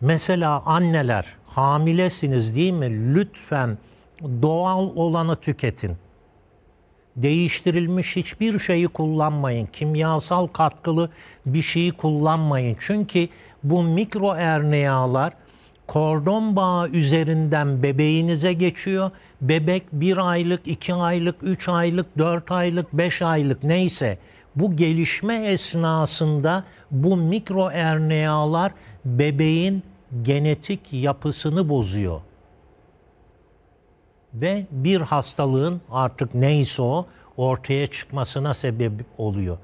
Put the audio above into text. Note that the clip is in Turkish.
Mesela anneler hamilesiniz değil mi? Lütfen doğal olanı tüketin. Değiştirilmiş hiçbir şeyi kullanmayın. Kimyasal katkılı bir şeyi kullanmayın. Çünkü bu mikro erneyalar kordon bağı üzerinden bebeğinize geçiyor. Bebek bir aylık, iki aylık, üç aylık, dört aylık, beş aylık neyse bu gelişme esnasında bu mikro erneyalar bebeğin genetik yapısını bozuyor. Ve bir hastalığın artık neyse o ortaya çıkmasına sebep oluyor.